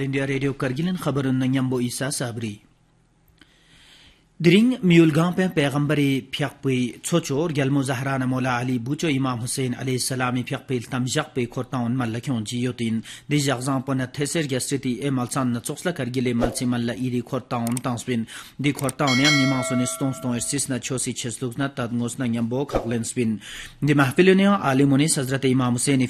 لندیا radio کرگلن خبرن نگم بو عیسیٰ Sabri دیرنگ mule گام پے پیغمبر پیاق پی چو چور گل مو زہرا نہ مولا علی بوچو امام حسین علیہ السلام پیاق پی تم جق پی کھرتا ان مل کیوں جی یوتین دی ج ایگزامپل نہ تھسر گستی اے مل سان نہ چوسلا کر گلے مل سی مل ای ری کھرتا ان تان سپین دی کھرتا ان یم نیما سن ستون ستون سس نہ چوسی چس لوگ نہ تاد نوس نہ یم بو کھ لین سپین دی محفل نی علی مونی حضرت امام حسین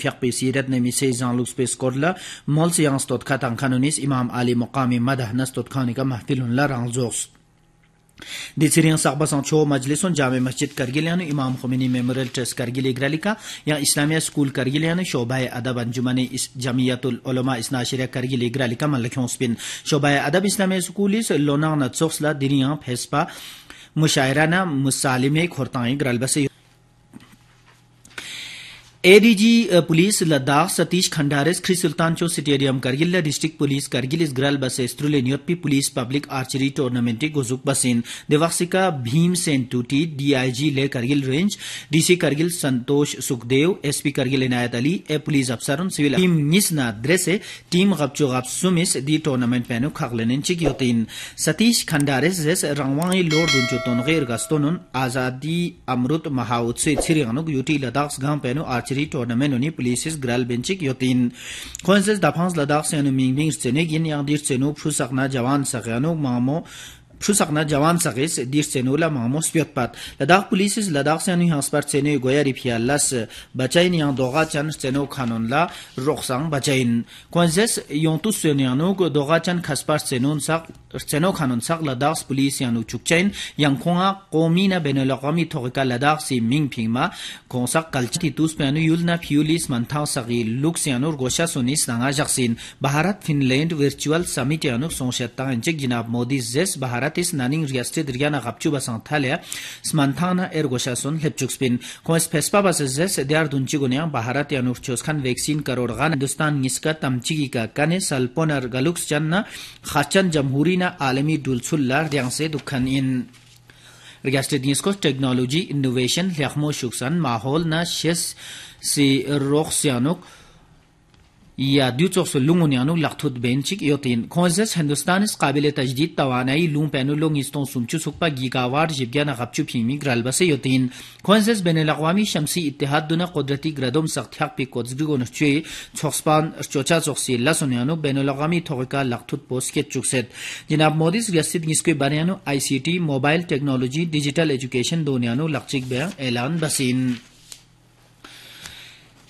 Desiriyan Sağba Sanço Majlison मस्जिद Masjid इमाम İmam Khomeini trust Trust Kargili Igralika या इस्लामिया स्कूल करगिलियान शोबाय अदब अंजुमन जमीयतुल उलमा इस नाशिरा करगिल इग्रालिका मलखोसपिन शोबाय अदब इस्लामिया इस लोना नत्सोसला दिनिया फेस्पा मुशायराना मुसालिमे खोरताई ग्रलबसे एडीजी पुलिस लद्दाख सतीश ಖಂಡಾರೆಸ್ ಖ್ರೀ Sultan Chho stadium Kargil district police Kargil इस ग्रल बसे स्त्रुले ನಿಯೊತ್ಪಿ पुलिस पब्लिक आर्चरी टूर्नामेंट गोजुक बसिन देवासिका भीम सेन टूटी DIG Leh Kargil range DC Kargil Santosh Sukhdev SP Kargil Inayat Ali ए पुलिस अफसर सिविल टीम निस्ना द्रेसे टीम गपचो गप सुमिस दी टूर्नामेंट पैनो खगलेन चिगियोतिन सतीश खंडारेस जेस रंगवाई लोर दुनचो तोन गैर गस्तोन आजादी अमृत महाउत्सव छिरियानो यूटी लद्दाख गांव पैनो archery sri tournament ni police gral benchik yotin konses da phans ladakh se ning ming ming se ne gin yang şu sahna javan sag'is dirsenu la mamos pyotpat ladaq pulisis ladaq senu hanspar senu goyari piallas bachain yan doğa chan senu kanon la roxsang bachain konzes yontu senu yanu doga chan kaspar senu saq senu kanon saq ladaq pulis yanu chukchain yang konga qomina benelaqami toqika ladaq si ming pingma konsaq kalchati tus penu yulna piulis mantha sagi lux yanur gosha sunis nanga jaksin, Baharat finland virtual summit yanu songshatta anjik jinab modi zes Baharat Karatis naning Riastid riana Rapchuba Santalia, smantana er goshason lepchukspin Quest phespa Zes, diar dunchi gunya bharat yanur choskan vaccine karor gan niska Tamchigika, kane Salponer galux channa Hachan Jamhurina, Alemi alami Dianse Dukan in Riastid news Technology Innovation, innovation Shuksan, Mahol माहौल ना शेस सी ya du chok so lungun yanu lakthut ben chik yotin conscious hindustan is qabil e tajdid tawanai lung panu long iston sum chu sukpa gigawar jib gana gap chu phi migral base yotin conscious ben el aqwami shamsi ittihad duna qudrati gradom sak thak pi ko zgi gon chue chokspan chocha choksi lason yanu ben el aqwami thoka lakthut pos ke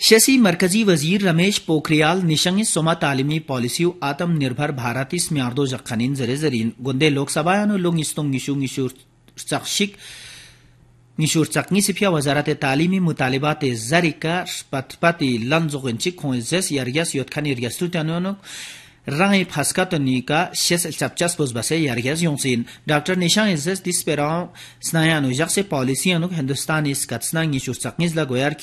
Shashi मरकजी वजीर रमेश पोखरियाल निशंग सोमा तालीमी policy पॉलिसियो निर्भर भारत इसमें आर्दो जखनिन जरे जरीन गुंदे लोकसभा निशूर चकनी सिफिया वजारत तालीमी मुतालबात जरिका पथपति लंजोगिनचिक खोजेस यरियस योतखन यरियस्तुतनोनक rangi phaska to ni ka shes chapchas pos ba se yar gas yong sin dr nishan is this this pera snaya no se policy anu hindustani skatsna ngi shursak ngis la goyar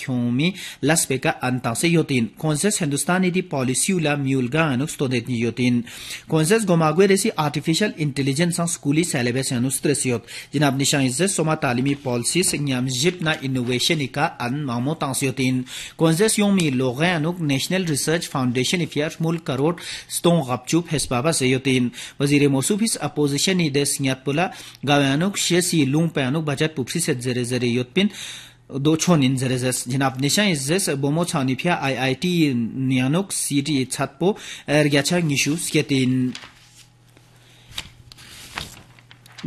las pe ka anta se yotin conscious hindustani di policy la myul miulga anu det ni yotin conscious goma gwe resi artificial intelligence an schooli syllabus anu stres yot jinab nishan is this soma talimi policy policies jip na innovation ka an mamo ta se yotin tansiotin konses yomi loga anu national research foundation ifyar mul karot sto दों गपचुप हेसपाबा से योतिन वजीर मोसुफिस opposition ई देस न्यात पुला गावयानुक शेसी लुंग पयानुक budget पुपसी से जरे जरे योतपिन दो छो निन जरे जस जिनाब निशा इज जस बोमो छानिफिया आईआईटी नियानुक सीटी छतपो एर ग्याचा निशु स्केतिन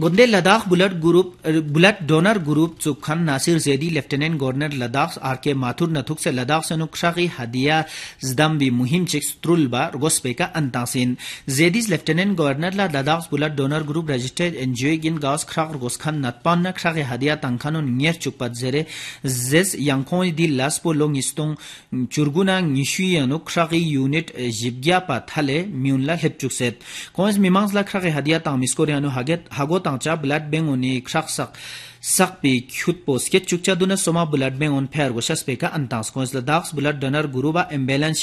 গন্দে Ladakh blood group blood donor group চুখান নাসির জেডি lieutenant governor Ladakh R K Mathur নথুক সে লাদাখ সনুক শাকি হাদিয়া জদাম বি মুহিম চেক স্ত্রুল বা গোসপেকা আন্তাসিন জেডিস লেফটেন্যান্ট গভর্নর লা Ladakh blood donor group registered NGO গিন গাস খ্রাক গোসখান নাতপান না খ্রাকি হাদিয়া তাংখানো নিয়ার চুকপাত জেরে জেস ইয়াংখো দি লাসপো লং ইস্তং চুরগুনা নিশুই অনুক খ্রাকি ইউনিট জিবগিয়া পাথালে মিউনলা হেপচুকসেত কংগ্রেস মিমাংসলা খ্রাকি হাদিয়া তামিস্কোরিয়ানো হাগত tang cha blood bank oni khrak sak sak pe khut po ske chuk cha dun soma blood bank on phair go shas pe ka anta sko is la dax blood donor guru ba imbalance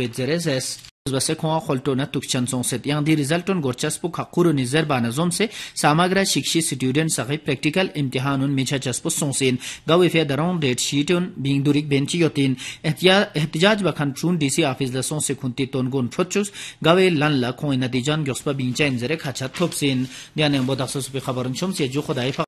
shi ga chots Uzbasekoa Holtona took chansonset yang di resulton gorchaspu kakuru ni zerbana zomse samagra shikshi student sahi practical imtihanun mecha chaspu sonsen gawe fe daron date sheetun bingdurik benchi yotin ehtijaj bakhan trun dc office la sonse khunti tongon chochus gawe lan la khoina dijan gyospa bingcha inzere khacha thopsin diane bodaksos pe khabarun chomse jo khudai